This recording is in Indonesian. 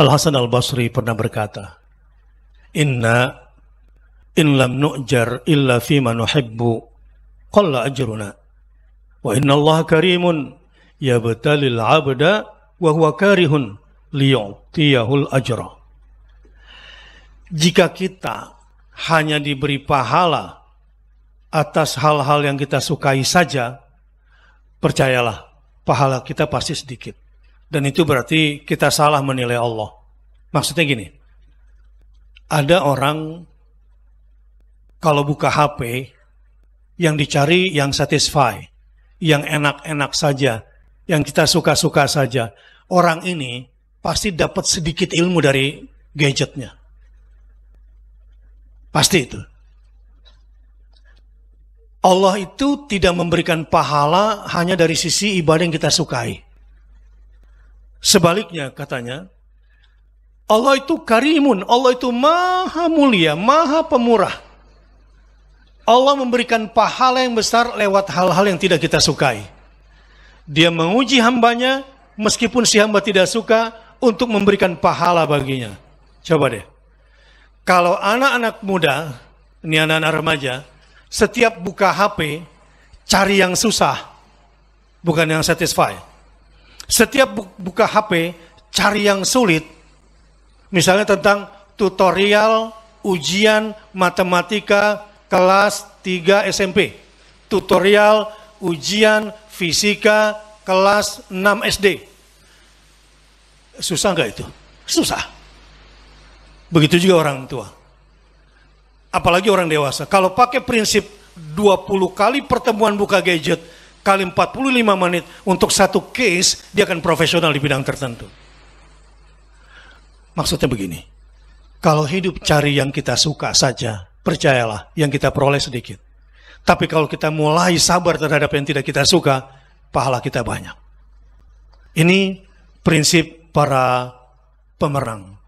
Al-Hasan Al-Basri pernah berkata, Inna in lam nu'jar illa fima nuhibbu qalla ajruna. Wa inna Allah karimun yabtalil abda wa huwa karihun liyu'tiyahul ajra. Jika kita hanya diberi pahala atas hal-hal yang kita sukai saja, percayalah pahala kita pasti sedikit. Dan itu berarti kita salah menilai Allah. Maksudnya gini, ada orang kalau buka HP yang dicari yang satisfy, yang enak-enak saja, yang kita suka-suka saja. Orang ini pasti dapat sedikit ilmu dari gadgetnya. Pasti itu. Allah itu tidak memberikan pahala hanya dari sisi ibadah yang kita sukai. Sebaliknya katanya, Allah itu karimun, Allah itu maha mulia, maha pemurah. Allah memberikan pahala yang besar lewat hal-hal yang tidak kita sukai. Dia menguji hambanya, meskipun si hamba tidak suka, untuk memberikan pahala baginya. Coba deh, kalau anak-anak muda, ini anak-anak remaja, setiap buka HP, cari yang susah, bukan yang satisfy. Setiap buka HP, cari yang sulit. Misalnya tentang tutorial ujian matematika kelas 3 SMP. Tutorial ujian fisika kelas 6 SD. Susah nggak itu? Susah. Begitu juga orang tua. Apalagi orang dewasa. Kalau pakai prinsip 20 kali pertemuan buka gadget, kali 45 menit untuk satu case, dia akan profesional di bidang tertentu. Maksudnya begini, kalau hidup cari yang kita suka saja, percayalah yang kita peroleh sedikit. Tapi kalau kita mulai sabar terhadap yang tidak kita suka, pahala kita banyak. Ini prinsip para pemerang.